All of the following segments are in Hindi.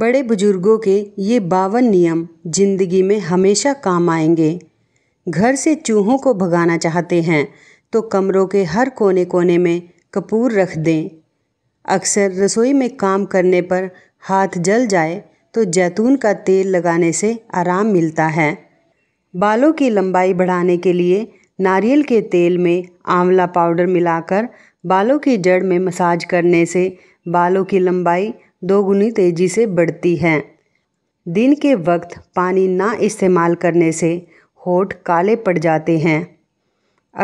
बड़े बुजुर्गों के ये बावन नियम जिंदगी में हमेशा काम आएंगे घर से चूहों को भगाना चाहते हैं तो कमरों के हर कोने कोने में कपूर रख दें अक्सर रसोई में काम करने पर हाथ जल जाए तो जैतून का तेल लगाने से आराम मिलता है बालों की लंबाई बढ़ाने के लिए नारियल के तेल में आंवला पाउडर मिलाकर बालों की जड़ में मसाज करने से बालों की लंबाई दोगुनी तेज़ी से बढ़ती है दिन के वक्त पानी ना इस्तेमाल करने से होठ काले पड़ जाते हैं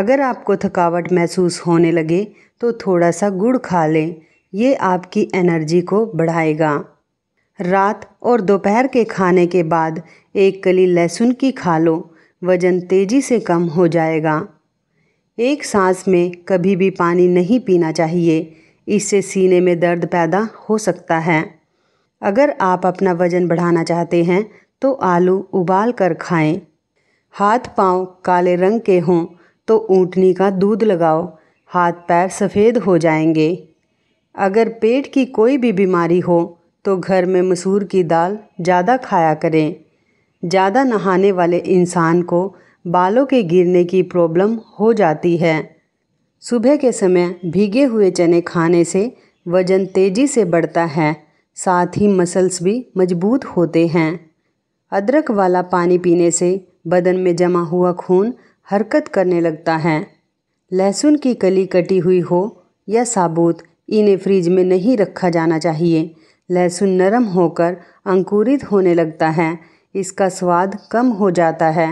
अगर आपको थकावट महसूस होने लगे तो थोड़ा सा गुड़ खा लें ये आपकी एनर्जी को बढ़ाएगा रात और दोपहर के खाने के बाद एक कली लहसुन की खा लो वज़न तेज़ी से कम हो जाएगा एक सांस में कभी भी पानी नहीं पीना चाहिए इससे सीने में दर्द पैदा हो सकता है अगर आप अपना वजन बढ़ाना चाहते हैं तो आलू उबाल कर खाएँ हाथ पांव काले रंग के हों तो ऊँटनी का दूध लगाओ हाथ पैर सफ़ेद हो जाएंगे अगर पेट की कोई भी बीमारी हो तो घर में मसूर की दाल ज़्यादा खाया करें ज़्यादा नहाने वाले इंसान को बालों के गिरने की प्रॉब्लम हो जाती है सुबह के समय भीगे हुए चने खाने से वजन तेज़ी से बढ़ता है साथ ही मसल्स भी मजबूत होते हैं अदरक वाला पानी पीने से बदन में जमा हुआ खून हरकत करने लगता है लहसुन की कली कटी हुई हो या साबुत इन्हें फ्रिज में नहीं रखा जाना चाहिए लहसुन नरम होकर अंकुरित होने लगता है इसका स्वाद कम हो जाता है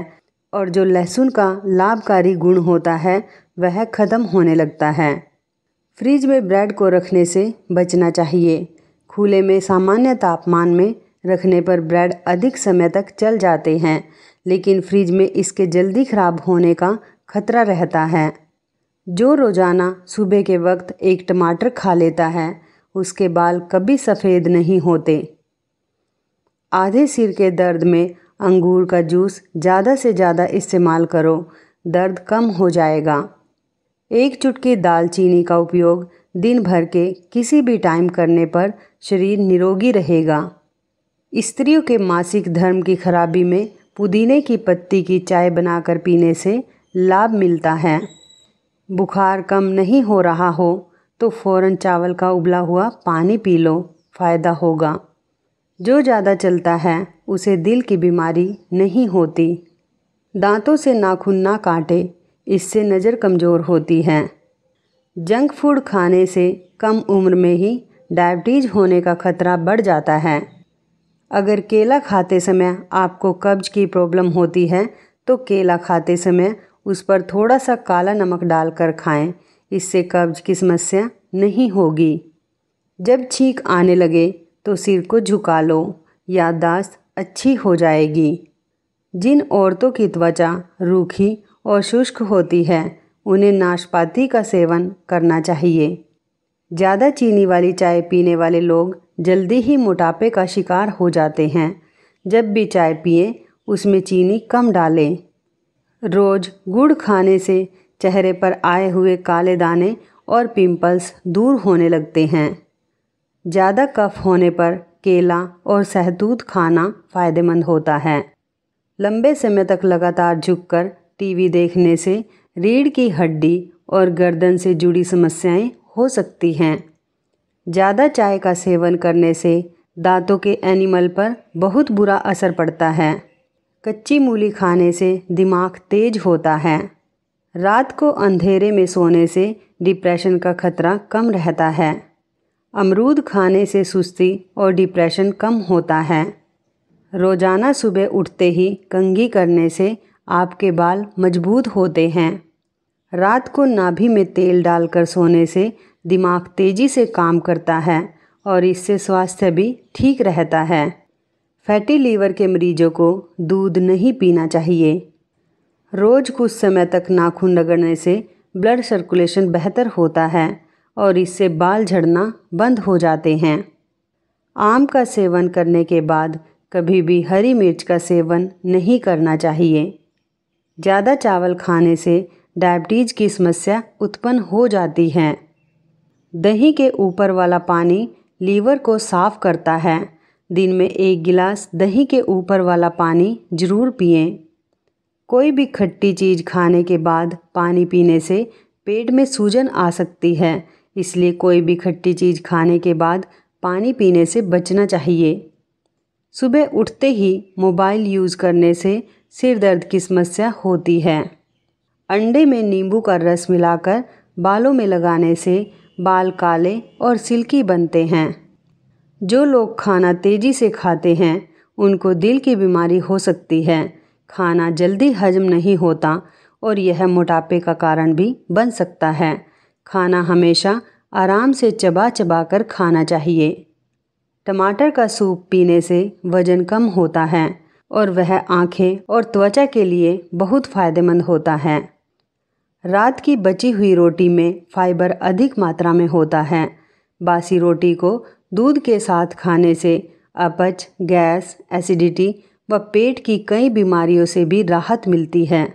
और जो लहसुन का लाभकारी गुण होता है वह ख़त्म होने लगता है फ्रिज में ब्रेड को रखने से बचना चाहिए खुले में सामान्य तापमान में रखने पर ब्रेड अधिक समय तक चल जाते हैं लेकिन फ्रिज में इसके जल्दी खराब होने का खतरा रहता है जो रोज़ाना सुबह के वक्त एक टमाटर खा लेता है उसके बाल कभी सफ़ेद नहीं होते आधे सिर के दर्द में अंगूर का जूस ज़्यादा से ज़्यादा इस्तेमाल करो दर्द कम हो जाएगा एक चुटकी दालचीनी का उपयोग दिन भर के किसी भी टाइम करने पर शरीर निरोगी रहेगा स्त्रियों के मासिक धर्म की खराबी में पुदीने की पत्ती की चाय बनाकर पीने से लाभ मिलता है बुखार कम नहीं हो रहा हो तो फ़ौरन चावल का उबला हुआ पानी पी लो फ़ायदा होगा जो ज़्यादा चलता है उसे दिल की बीमारी नहीं होती दांतों से नाखून ना काटे इससे नज़र कमज़ोर होती है जंक फूड खाने से कम उम्र में ही डायबिटीज़ होने का खतरा बढ़ जाता है अगर केला खाते समय आपको कब्ज की प्रॉब्लम होती है तो केला खाते समय उस पर थोड़ा सा काला नमक डालकर खाएं इससे कब्ज की समस्या नहीं होगी जब छींक आने लगे तो सिर को झुका लो याददाश्त अच्छी हो जाएगी जिन औरतों की त्वचा रूखी और शुष्क होती है उन्हें नाशपाती का सेवन करना चाहिए ज़्यादा चीनी वाली चाय पीने वाले लोग जल्दी ही मोटापे का शिकार हो जाते हैं जब भी चाय पिए उसमें चीनी कम डालें रोज़ गुड़ खाने से चेहरे पर आए हुए काले दाने और पिंपल्स दूर होने लगते हैं ज़्यादा कफ होने पर केला और सहतूत खाना फ़ायदेमंद होता है लंबे समय तक लगातार झुककर टीवी देखने से रीढ़ की हड्डी और गर्दन से जुड़ी समस्याएं हो सकती हैं ज़्यादा चाय का सेवन करने से दांतों के एनिमल पर बहुत बुरा असर पड़ता है कच्ची मूली खाने से दिमाग तेज होता है रात को अंधेरे में सोने से डिप्रेशन का खतरा कम रहता है अमरूद खाने से सुस्ती और डिप्रेशन कम होता है रोज़ाना सुबह उठते ही कंघी करने से आपके बाल मजबूत होते हैं रात को नाभि में तेल डालकर सोने से दिमाग तेज़ी से काम करता है और इससे स्वास्थ्य भी ठीक रहता है फैटी लीवर के मरीजों को दूध नहीं पीना चाहिए रोज़ कुछ समय तक नाखून रगड़ने से ब्लड सर्कुलेशन बेहतर होता है और इससे बाल झड़ना बंद हो जाते हैं आम का सेवन करने के बाद कभी भी हरी मिर्च का सेवन नहीं करना चाहिए ज़्यादा चावल खाने से डायबिटीज़ की समस्या उत्पन्न हो जाती है दही के ऊपर वाला पानी लीवर को साफ करता है दिन में एक गिलास दही के ऊपर वाला पानी जरूर पिएं कोई भी खट्टी चीज़ खाने के बाद पानी पीने से पेट में सूजन आ सकती है इसलिए कोई भी खट्टी चीज़ खाने के बाद पानी पीने से बचना चाहिए सुबह उठते ही मोबाइल यूज़ करने से सिर दर्द की समस्या होती है अंडे में नींबू का रस मिलाकर बालों में लगाने से बाल काले और सिल्की बनते हैं जो लोग खाना तेज़ी से खाते हैं उनको दिल की बीमारी हो सकती है खाना जल्दी हजम नहीं होता और यह मोटापे का कारण भी बन सकता है खाना हमेशा आराम से चबा चबा कर खाना चाहिए टमाटर का सूप पीने से वज़न कम होता है और वह आँखें और त्वचा के लिए बहुत फायदेमंद होता है रात की बची हुई रोटी में फाइबर अधिक मात्रा में होता है बासी रोटी को दूध के साथ खाने से अपच गैस एसिडिटी व पेट की कई बीमारियों से भी राहत मिलती है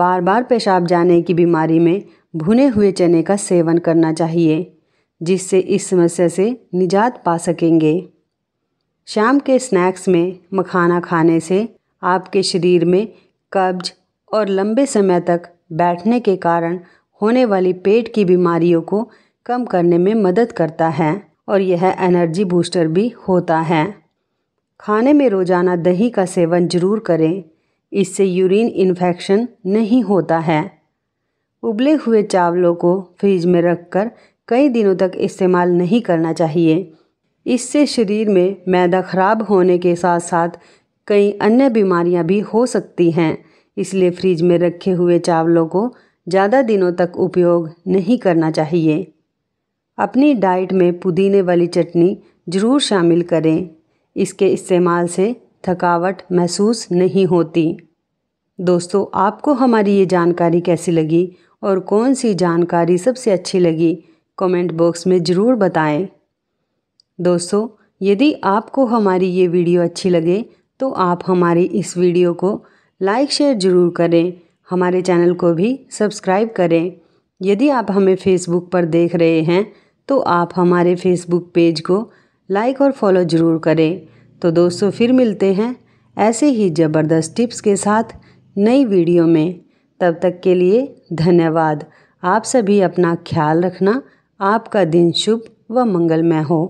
बार बार पेशाब जाने की बीमारी में भुने हुए चने का सेवन करना चाहिए जिससे इस समस्या से निजात पा सकेंगे शाम के स्नैक्स में मखाना खाने से आपके शरीर में कब्ज और लंबे समय तक बैठने के कारण होने वाली पेट की बीमारियों को कम करने में मदद करता है और यह एनर्जी बूस्टर भी होता है खाने में रोज़ाना दही का सेवन जरूर करें इससे यूरिन इन्फेक्शन नहीं होता है उबले हुए चावलों को फ्रिज में रखकर कई दिनों तक इस्तेमाल नहीं करना चाहिए इससे शरीर में मैदा ख़राब होने के साथ साथ कई अन्य बीमारियां भी हो सकती हैं इसलिए फ्रिज में रखे हुए चावलों को ज़्यादा दिनों तक उपयोग नहीं करना चाहिए अपनी डाइट में पुदीने वाली चटनी ज़रूर शामिल करें इसके इस्तेमाल से थकावट महसूस नहीं होती दोस्तों आपको हमारी ये जानकारी कैसी लगी और कौन सी जानकारी सबसे अच्छी लगी कमेंट बॉक्स में ज़रूर बताएं दोस्तों यदि आपको हमारी ये वीडियो अच्छी लगे तो आप हमारी इस वीडियो को लाइक शेयर ज़रूर करें हमारे चैनल को भी सब्सक्राइब करें यदि आप हमें फेसबुक पर देख रहे हैं तो आप हमारे फेसबुक पेज को लाइक और फॉलो ज़रूर करें तो दोस्तों फिर मिलते हैं ऐसे ही ज़बरदस्त टिप्स के साथ नई वीडियो में तब तक के लिए धन्यवाद आप सभी अपना ख्याल रखना आपका दिन शुभ व मंगलमय हो